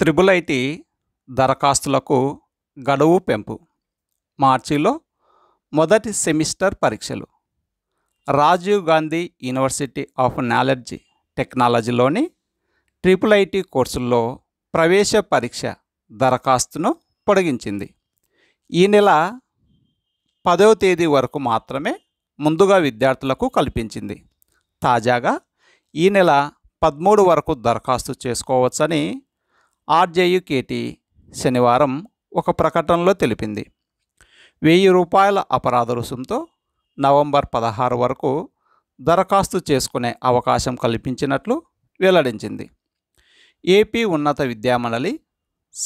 triple IT దరఖాస్తులకు గడువు పెంపు మార్చిలో మొదటి సెమిస్టర్ పరీక్షలు Rajiv Gandhi university of knowledge టెక్నాలజీలోని ట్రిపుల్ ఐటీ కోర్సుల్లో ప్రవేశ పరీక్ష దరఖాస్తును పొడిగించింది ఈ నెల పదవ తేదీ వరకు మాత్రమే ముందుగా విద్యార్థులకు కల్పించింది తాజాగా ఈ నెల పదమూడు వరకు దరఖాస్తు చేసుకోవచ్చని ఆర్జేయుకేటి శనివారం ఒక ప్రకటనలో తెలిపింది వెయ్యి రూపాయల అపరాధ రుసుంతో నవంబర్ పదహారు వరకు దరఖాస్తు చేసుకునే అవకాశం కల్పించినట్లు వెల్లడించింది ఏపీ ఉన్నత విద్యామండలి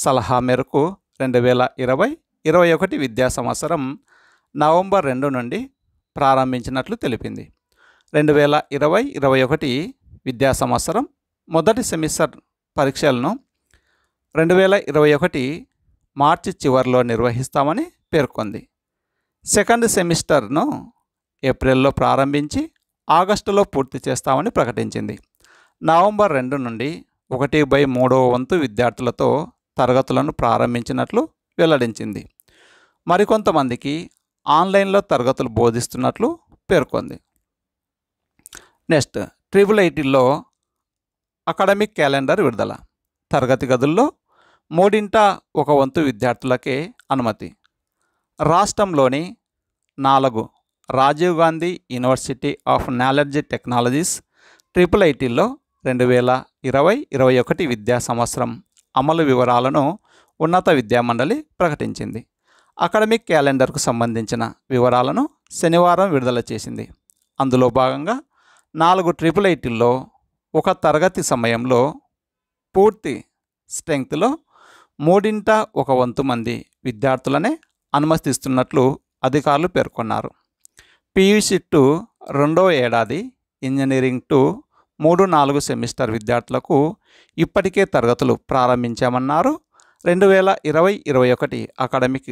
సలహా మేరకు రెండు వేల ఇరవై ఇరవై ఒకటి విద్యా సంవత్సరం నవంబర్ రెండు నుండి ప్రారంభించినట్లు తెలిపింది రెండు వేల ఇరవై ఇరవై ఒకటి విద్యా సంవత్సరం మొదటి సెమిస్టర్ పరీక్షలను రెండు వేల ఇరవై ఒకటి మార్చి చివరిలో నిర్వహిస్తామని పేర్కొంది సెకండ్ సెమిస్టర్ను ఏప్రిల్లో ప్రారంభించి ఆగస్టులో పూర్తి చేస్తామని ప్రకటించింది నవంబర్ రెండు నుండి ఒకటి బై మూడవ వంతు విద్యార్థులతో తరగతులను ప్రారంభించినట్లు వెల్లడించింది మరికొంతమందికి ఆన్లైన్లో తరగతులు బోధిస్తున్నట్లు పేర్కొంది నెక్స్ట్ ట్రిపుల్ ఐటీలో అకాడమిక్ క్యాలెండర్ విడుదల తరగతి గదుల్లో మూడింట ఒక వంతు విద్యార్థులకే అనుమతి రాష్ట్రంలోని నాలుగు Rajiv Gandhi university of knowledge technologies triple ఐటీల్లో రెండు వేల ఇరవై ఇరవై ఒకటి విద్యా సంవత్సరం అమలు వివరాలను ఉన్నత విద్యామండలి ప్రకటించింది అకాడమిక్ క్యాలెండర్కు సంబంధించిన వివరాలను శనివారం విడుదల చేసింది అందులో భాగంగా నాలుగు ట్రిపుల్ ఐటీల్లో ఒక తరగతి సమయంలో పూర్తి స్ట్రెంగ్త్లో మూడింట ఒక వంతు మంది విద్యార్థులనే అనుమతిస్తున్నట్లు అధికారులు పేర్కొన్నారు పీయూసీ టు రెండో ఏడాది ఇంజనీరింగ్ టు మూడు నాలుగు సెమిస్టర్ విద్యార్థులకు ఇప్పటికే తరగతులు ప్రారంభించామన్నారు రెండు వేల ఇరవై ఇరవై ఒకటి అకాడమిక్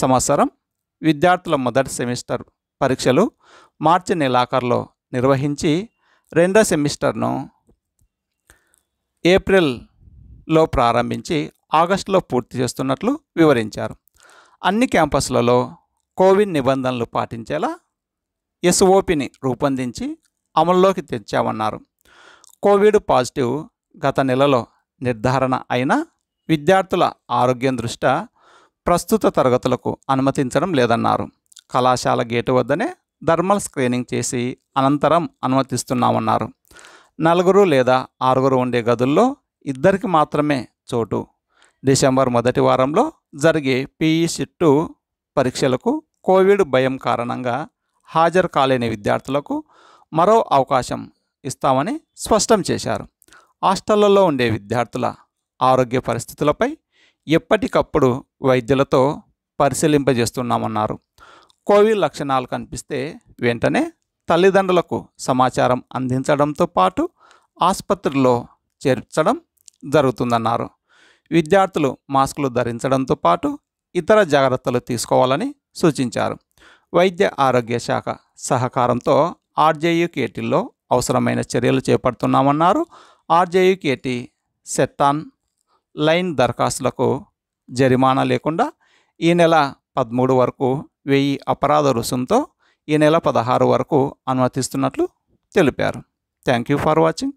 సంవత్సరం విద్యార్థుల మొదటి సెమిస్టర్ పరీక్షలు మార్చి నెలాఖరులో నిర్వహించి రెండో సెమిస్టర్ను ఏప్రిల్లో ప్రారంభించి ఆగస్టులో పూర్తి చేస్తున్నట్లు వివరించారు అన్ని క్యాంపస్లలో కోవిడ్ నిబంధనలు పాటించేలా ఎస్ఓపిని రూపొందించి అమల్లోకి తెచ్చామన్నారు కోవిడ్ పాజిటివ్ గత నెలలో నిర్ధారణ అయిన విద్యార్థుల ఆరోగ్యం దృష్ట్యా ప్రస్తుత తరగతులకు అనుమతించడం లేదన్నారు కళాశాల గేటు వద్దనే థర్మల్ స్క్రీనింగ్ చేసి అనంతరం అనుమతిస్తున్నామన్నారు నలుగురు లేదా ఆరుగురు ఉండే గదుల్లో ఇద్దరికి మాత్రమే చోటు డిసెంబర్ మొదటి వారంలో జరిగే పీఈ సిట్టు పరీక్షలకు కోవిడ్ భయం కారణంగా హాజరు కాలేని విద్యార్థులకు మరో అవకాశం ఇస్తామని స్పష్టం చేశారు హాస్టళ్లలో ఉండే విద్యార్థుల ఆరోగ్య పరిస్థితులపై ఎప్పటికప్పుడు వైద్యులతో పరిశీలింపజేస్తున్నామన్నారు కోవిడ్ లక్షణాలు కనిపిస్తే వెంటనే తల్లిదండ్రులకు సమాచారం అందించడంతో పాటు ఆసుపత్రిలో చేర్చడం జరుగుతుందన్నారు విద్యార్థులు మాస్కులు ధరించడంతో పాటు ఇతర జాగ్రత్తలు తీసుకోవాలని సూచించారు వైద్య ఆరోగ్య శాఖ సహకారంతో ఆర్జేయు కేటీల్లో అవసరమైన చర్యలు చేపడుతున్నామన్నారు ఆర్జేయు కేటీ సెట్టాన్ లైన్ దరఖాస్తులకు జరిమానా లేకుండా ఈ నెల పదమూడు వరకు వెయ్యి అపరాధ రుసుంతో ఈ నెల పదహారు వరకు అనుమతిస్తున్నట్లు తెలిపారు థ్యాంక్ యూ ఫర్ వాచింగ్